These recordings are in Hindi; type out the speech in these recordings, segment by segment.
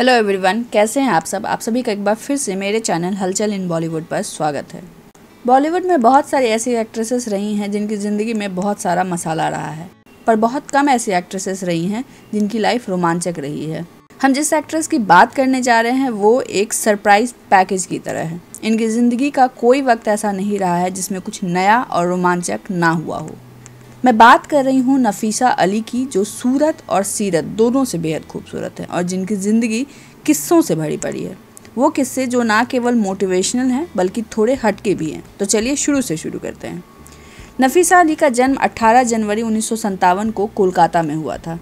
हेलो एवरीवन कैसे हैं आप सब आप सभी का एक बार फिर से मेरे चैनल हलचल इन बॉलीवुड पर स्वागत है बॉलीवुड में बहुत सारी ऐसी एक्ट्रेसेस रही हैं जिनकी ज़िंदगी में बहुत सारा मसाला रहा है पर बहुत कम ऐसी एक्ट्रेसेस रही हैं जिनकी लाइफ रोमांचक रही है हम जिस एक्ट्रेस की बात करने जा रहे हैं वो एक सरप्राइज पैकेज की तरह है इनकी ज़िंदगी का कोई वक्त ऐसा नहीं रहा है जिसमें कुछ नया और रोमांचक ना हुआ हो मैं बात कर रही हूँ नफीसा अली की जो सूरत और सीरत दोनों से बेहद खूबसूरत है और जिनकी ज़िंदगी किस्सों से भरी पड़ी है वो किस्से जो ना केवल मोटिवेशनल हैं बल्कि थोड़े हटके भी हैं तो चलिए शुरू से शुरू करते हैं नफीसा अली का जन्म 18 जनवरी उन्नीस को कोलकाता में हुआ था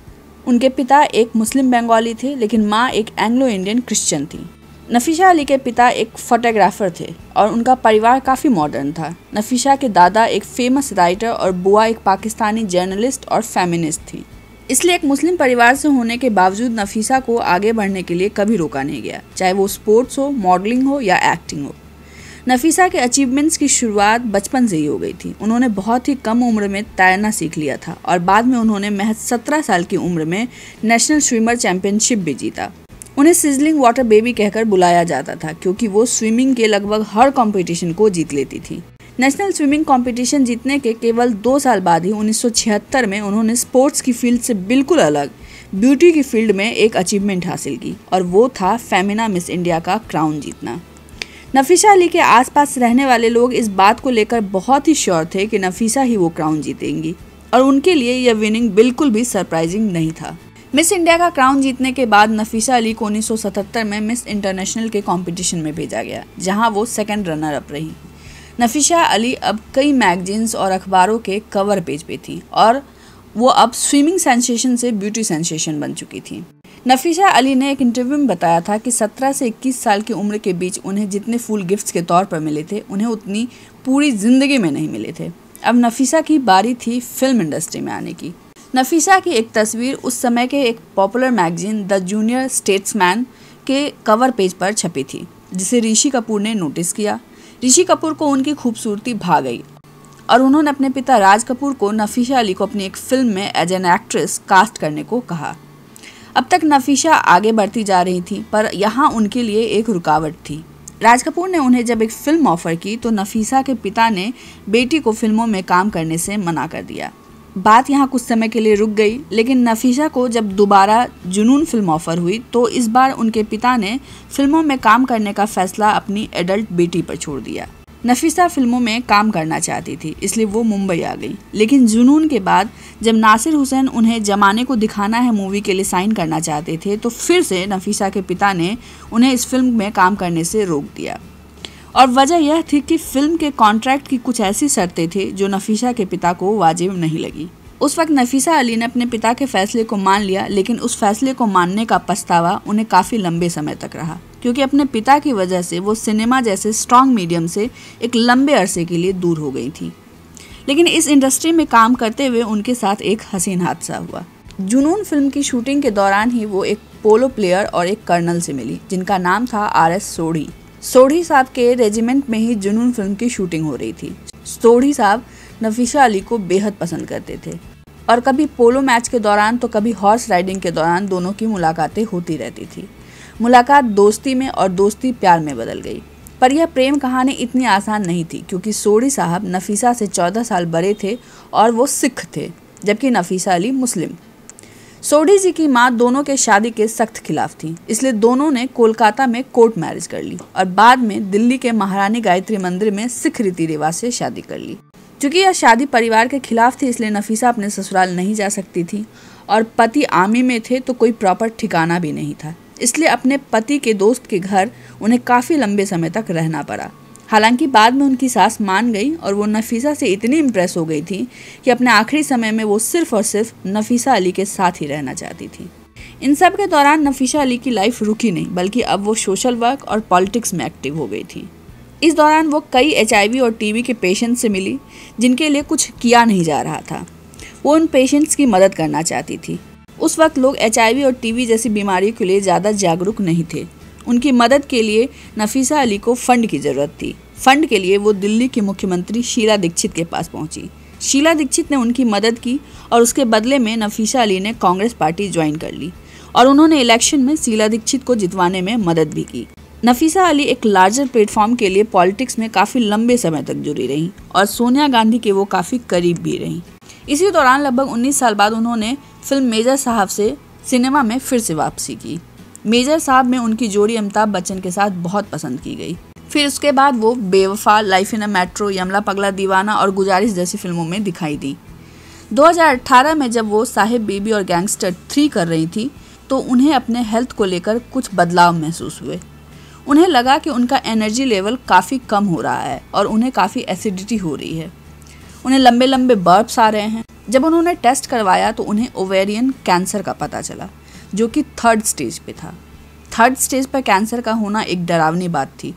उनके पिता एक मुस्लिम बंगाली थे लेकिन माँ एक एंग्लो इंडियन क्रिश्चियन थी नफीशा अली के पिता एक फोटोग्राफर थे और उनका परिवार काफ़ी मॉडर्न था नफीशा के दादा एक फेमस राइटर और बुआ एक पाकिस्तानी जर्नलिस्ट और फेमिनिस्ट थी इसलिए एक मुस्लिम परिवार से होने के बावजूद नफीसा को आगे बढ़ने के लिए कभी रोका नहीं गया चाहे वो स्पोर्ट्स हो मॉडलिंग हो या एक्टिंग हो नफीसा के अचीवमेंट्स की शुरुआत बचपन से ही हो गई थी उन्होंने बहुत ही कम उम्र में तैरना सीख लिया था और बाद में उन्होंने महज सत्रह साल की उम्र में नेशनल स्विमर चैंपियनशिप भी जीता उन्हें सिजलिंग वाटर बेबी कहकर बुलाया जाता था क्योंकि वो स्विमिंग के लगभग हर कंपटीशन को जीत लेती थी नेशनल स्विमिंग कंपटीशन जीतने के केवल दो साल बाद ही 1976 में उन्होंने स्पोर्ट्स की फील्ड से बिल्कुल अलग ब्यूटी की फील्ड में एक अचीवमेंट हासिल की और वो था फेमिना मिस इंडिया का क्राउन जीतना नफीसा अली के आसपास रहने वाले लोग इस बात को लेकर बहुत ही श्योर थे कि नफीसा ही वो क्राउन जीतेंगी और उनके लिए यह विनिंग बिल्कुल भी सरप्राइजिंग नहीं था मिस इंडिया का क्राउन जीतने के बाद नफीसा अली को 1977 में मिस इंटरनेशनल के कंपटीशन में भेजा गया जहां वो सेकंड रनर अप रही नफीसा अली अब कई मैगजीन्स और अखबारों के कवर पेज पे थी और वो अब स्विमिंग सेंसेशन से ब्यूटी सेंसेशन बन चुकी थी नफीसा अली ने एक इंटरव्यू में बताया था कि 17 से 21 साल की उम्र के बीच उन्हें जितने फूल गिफ्ट्स के तौर पर मिले थे उन्हें उतनी पूरी ज़िंदगी में नहीं मिले थे अब नफीसा की बारी थी फिल्म इंडस्ट्री में आने की नफीसा की एक तस्वीर उस समय के एक popular magazine the junior Statesman के कवर पेज पर छपी थी जिसे ऋषि कपूर ने नोटिस किया ऋषि कपूर को उनकी खूबसूरती भा गई और उन्होंने अपने पिता राज कपूर को नफीशा अली को अपनी एक फिल्म में एज एन एक्ट्रेस कास्ट करने को कहा अब तक नफीशा आगे बढ़ती जा रही थी पर यहाँ उनके लिए एक रुकावट थी राज कपूर ने उन्हें जब एक फ़िल्म ऑफ़र की तो नफीसा के पिता ने बेटी को फिल्मों में काम करने से मना कर दिया बात यहाँ कुछ समय के लिए रुक गई लेकिन नफीसा को जब दोबारा जुनून फिल्म ऑफर हुई तो इस बार उनके पिता ने फिल्मों में काम करने का फैसला अपनी एडल्ट बेटी पर छोड़ दिया नफीसा फिल्मों में काम करना चाहती थी इसलिए वो मुंबई आ गई लेकिन जुनून के बाद जब नासिर हुसैन उन्हें जमाने को दिखाना है मूवी के लिए साइन करना चाहते थे तो फिर से नफीसा के पिता ने उन्हें इस फिल्म में काम करने से रोक दिया और वजह यह थी कि फिल्म के कॉन्ट्रैक्ट की कुछ ऐसी शर्तें थी जो नफीसा के पिता को वाजिब नहीं लगी उस वक्त नफीसा अली ने अपने पिता के फैसले को मान लिया लेकिन उस फैसले को मानने का पछतावा उन्हें काफ़ी लंबे समय तक रहा क्योंकि अपने पिता की वजह से वो सिनेमा जैसे स्ट्रॉन्ग मीडियम से एक लंबे अरसे के लिए दूर हो गई थी लेकिन इस इंडस्ट्री में काम करते हुए उनके साथ एक हसीन हादसा हुआ जुनून फिल्म की शूटिंग के दौरान ही वो एक पोलो प्लेयर और एक कर्नल से मिली जिनका नाम था आर एस सोढ़ी सोढ़ी साहब के रेजिमेंट में ही जुनून फिल्म की शूटिंग हो रही थी सोढ़ी साहब नफीशा अली को बेहद पसंद करते थे और कभी पोलो मैच के दौरान तो कभी हॉर्स राइडिंग के दौरान दोनों की मुलाकातें होती रहती थी मुलाकात दोस्ती में और दोस्ती प्यार में बदल गई पर यह प्रेम कहानी इतनी आसान नहीं थी क्योंकि सोढ़ी साहब नफीसा से चौदह साल बड़े थे और वो सिख थे जबकि नफीसा अली मुस्लिम सोडी जी की माँ दोनों के शादी के सख्त खिलाफ थी इसलिए दोनों ने कोलकाता में कोर्ट मैरिज कर ली और बाद में दिल्ली के महारानी गायत्री मंदिर में सिख रीति रिवाज से शादी कर ली चूंकि यह शादी परिवार के खिलाफ थी इसलिए नफीसा अपने ससुराल नहीं जा सकती थी और पति आर्मी में थे तो कोई प्रॉपर ठिकाना भी नहीं था इसलिए अपने पति के दोस्त के घर उन्हें काफ़ी लंबे समय तक रहना पड़ा हालांकि बाद में उनकी सास मान गई और वो नफीसा से इतनी इम्प्रेस हो गई थी कि अपने आखिरी समय में वो सिर्फ और सिर्फ नफीसा अली के साथ ही रहना चाहती थी इन सब के दौरान नफीसा अली की लाइफ रुकी नहीं बल्कि अब वो सोशल वर्क और पॉलिटिक्स में एक्टिव हो गई थी इस दौरान वो कई एच और टी के पेशेंट्स से मिली जिनके लिए कुछ किया नहीं जा रहा था वो उन पेशेंट्स की मदद करना चाहती थी उस वक्त लोग एच और टी जैसी बीमारियों के लिए ज़्यादा जागरूक नहीं थे उनकी मदद के लिए नफीसा अली को फंड की ज़रूरत थी फंड के लिए वो दिल्ली के मुख्यमंत्री शीला दीक्षित के पास पहुंची शीला दीक्षित ने उनकी मदद की और उसके बदले में नफीसा अली ने कांग्रेस पार्टी ज्वाइन कर ली और उन्होंने इलेक्शन में शीला दीक्षित को जितवाने में मदद भी की नफीसा अली एक लार्जर प्लेटफॉर्म के लिए पॉलिटिक्स में काफ़ी लंबे समय तक जुड़ी रहीं और सोनिया गांधी के वो काफ़ी करीब भी रहीं इसी दौरान लगभग 19 साल बाद उन्होंने फिल्म मेजर साहब से सिनेमा में फिर से वापसी की मेजर साहब में उनकी जोड़ी अमिताभ बच्चन के साथ बहुत पसंद की गई फिर उसके बाद वो बेवफा लाइफ इन अ मेट्रो यमला पगला दीवाना और गुजारिश जैसी फिल्मों में दिखाई दी 2018 में जब वो साहिब बीबी और गैंगस्टर थ्री कर रही थी तो उन्हें अपने हेल्थ को लेकर कुछ बदलाव महसूस हुए उन्हें लगा कि उनका एनर्जी लेवल काफ़ी कम हो रहा है और उन्हें काफ़ी एसिडिटी हो रही है उन्हें लंबे लंबे बर्ब्स आ रहे हैं जब उन्होंने टेस्ट करवाया तो उन्हें ओवेरियन कैंसर का पता चला जो कि थर्ड स्टेज पे था थर्ड स्टेज पर कैंसर का होना एक डरावनी बात थी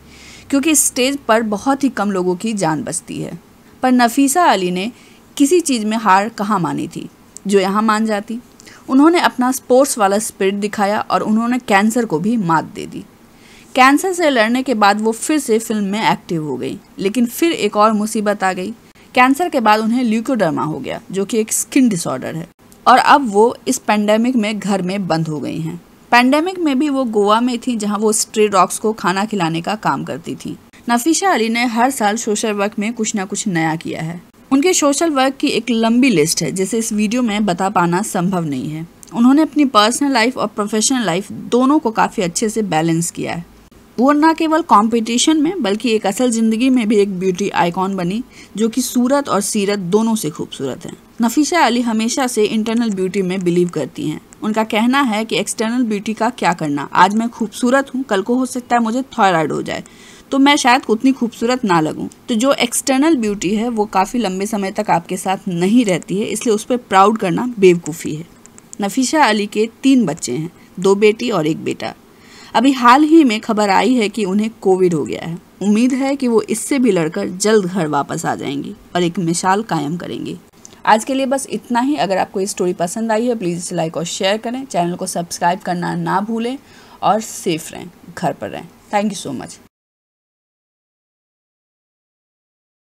क्योंकि इस स्टेज पर बहुत ही कम लोगों की जान बचती है पर नफीसा अली ने किसी चीज़ में हार कहाँ मानी थी जो यहाँ मान जाती उन्होंने अपना स्पोर्ट्स वाला स्पिरिट दिखाया और उन्होंने कैंसर को भी मात दे दी कैंसर से लड़ने के बाद वो फिर से फिल्म में एक्टिव हो गई लेकिन फिर एक और मुसीबत आ गई कैंसर के बाद उन्हें ल्यूकोडर्मा हो गया जो कि एक स्किन डिसऑर्डर है और अब वो इस पेंडेमिक में घर में बंद हो गई हैं पेंडेमिक में भी वो गोवा में थी जहाँ वो स्ट्री डॉग्स को खाना खिलाने का काम करती थी नफीशा अली ने हर साल सोशल वर्क में कुछ ना कुछ नया किया है उनके सोशल वर्क की एक लंबी लिस्ट है जिसे इस वीडियो में बता पाना संभव नहीं है उन्होंने अपनी पर्सनल लाइफ और प्रोफेशनल लाइफ दोनों को काफ़ी अच्छे से बैलेंस किया है वो न केवल कंपटीशन में बल्कि एक असल ज़िंदगी में भी एक ब्यूटी आइकॉन बनी जो कि सूरत और सीरत दोनों से खूबसूरत हैं नफीसा अली हमेशा से इंटरनल ब्यूटी में बिलीव करती हैं उनका कहना है कि एक्सटर्नल ब्यूटी का क्या करना आज मैं खूबसूरत हूँ कल को हो सकता है मुझे थायराइड हो जाए तो मैं शायद उतनी खूबसूरत ना लगूँ तो जो एक्सटर्नल ब्यूटी है वो काफ़ी लंबे समय तक आपके साथ नहीं रहती है इसलिए उस पर प्राउड करना बेवकूफ़ी है नफीसा अली के तीन बच्चे हैं दो बेटी और एक बेटा अभी हाल ही में खबर आई है कि उन्हें कोविड हो गया है उम्मीद है कि वो इससे भी लड़कर जल्द घर वापस आ जाएंगी और एक मिसाल कायम करेंगी आज के लिए बस इतना ही अगर आपको ये स्टोरी पसंद आई है प्लीज़ इसे लाइक और शेयर करें चैनल को सब्सक्राइब करना ना भूलें और सेफ रहें घर पर रहें थैंक यू सो मच